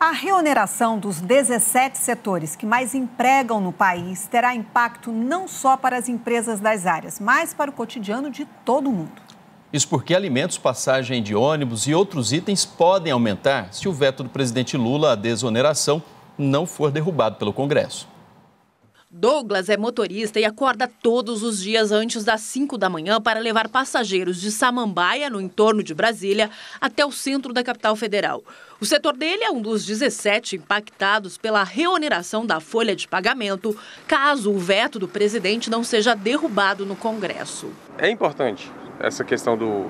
A reoneração dos 17 setores que mais empregam no país terá impacto não só para as empresas das áreas, mas para o cotidiano de todo mundo. Isso porque alimentos, passagem de ônibus e outros itens podem aumentar se o veto do presidente Lula à desoneração não for derrubado pelo Congresso. Douglas é motorista e acorda todos os dias antes das 5 da manhã para levar passageiros de Samambaia, no entorno de Brasília, até o centro da capital federal. O setor dele é um dos 17 impactados pela reoneração da folha de pagamento, caso o veto do presidente não seja derrubado no Congresso. É importante essa questão do,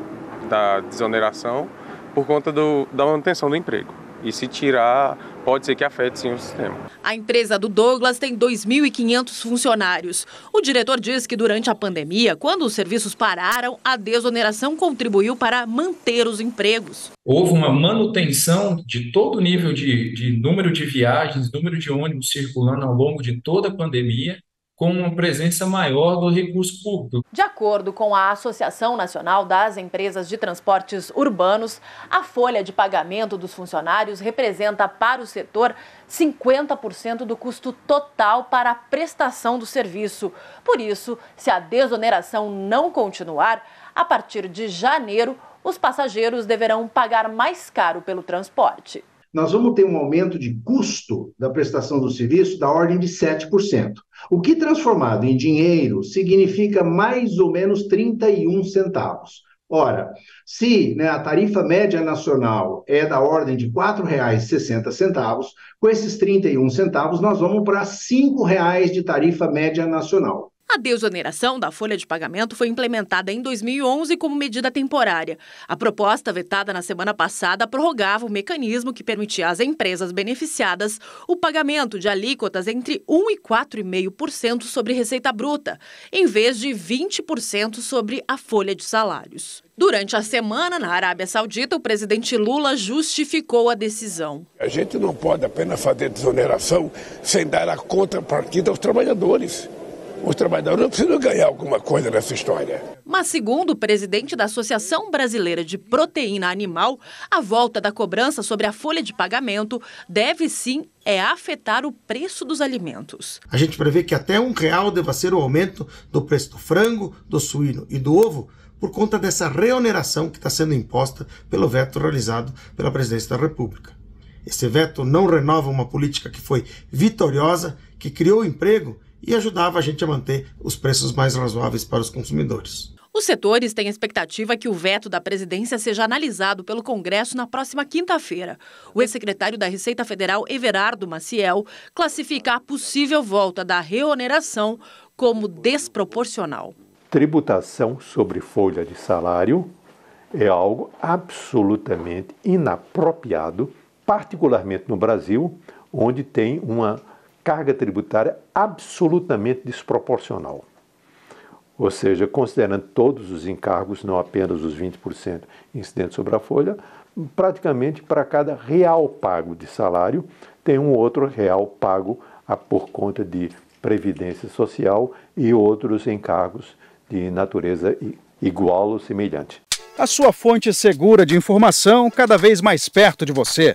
da desoneração por conta do, da manutenção do emprego. E se tirar pode ser que afete sim o sistema. A empresa do Douglas tem 2.500 funcionários. O diretor diz que durante a pandemia, quando os serviços pararam, a desoneração contribuiu para manter os empregos. Houve uma manutenção de todo o nível de, de número de viagens, número de ônibus circulando ao longo de toda a pandemia com uma presença maior do recurso público. De acordo com a Associação Nacional das Empresas de Transportes Urbanos, a folha de pagamento dos funcionários representa para o setor 50% do custo total para a prestação do serviço. Por isso, se a desoneração não continuar, a partir de janeiro, os passageiros deverão pagar mais caro pelo transporte nós vamos ter um aumento de custo da prestação do serviço da ordem de 7%, o que transformado em dinheiro significa mais ou menos 31 centavos. Ora, se né, a tarifa média nacional é da ordem de R$ 4,60, com esses 31 centavos nós vamos para R$ 5,00 de tarifa média nacional. A desoneração da folha de pagamento foi implementada em 2011 como medida temporária. A proposta vetada na semana passada prorrogava o mecanismo que permitia às empresas beneficiadas o pagamento de alíquotas entre 1 e 4,5% sobre receita bruta, em vez de 20% sobre a folha de salários. Durante a semana, na Arábia Saudita, o presidente Lula justificou a decisão. A gente não pode apenas fazer desoneração sem dar a contrapartida aos trabalhadores os trabalhadores precisam ganhar alguma coisa nessa história. Mas, segundo o presidente da Associação Brasileira de Proteína Animal, a volta da cobrança sobre a folha de pagamento deve sim é afetar o preço dos alimentos. A gente prevê que até um real deva ser o aumento do preço do frango, do suíno e do ovo por conta dessa reoneração que está sendo imposta pelo veto realizado pela presidência da República. Esse veto não renova uma política que foi vitoriosa, que criou emprego e ajudava a gente a manter os preços mais razoáveis para os consumidores. Os setores têm expectativa que o veto da presidência seja analisado pelo Congresso na próxima quinta-feira. O ex-secretário da Receita Federal, Everardo Maciel, classifica a possível volta da reoneração como desproporcional. Tributação sobre folha de salário é algo absolutamente inapropriado, particularmente no Brasil, onde tem uma carga tributária absolutamente desproporcional. Ou seja, considerando todos os encargos, não apenas os 20% incidentes sobre a folha, praticamente para cada real pago de salário, tem um outro real pago ah, por conta de previdência social e outros encargos de natureza igual ou semelhante. A sua fonte segura de informação cada vez mais perto de você.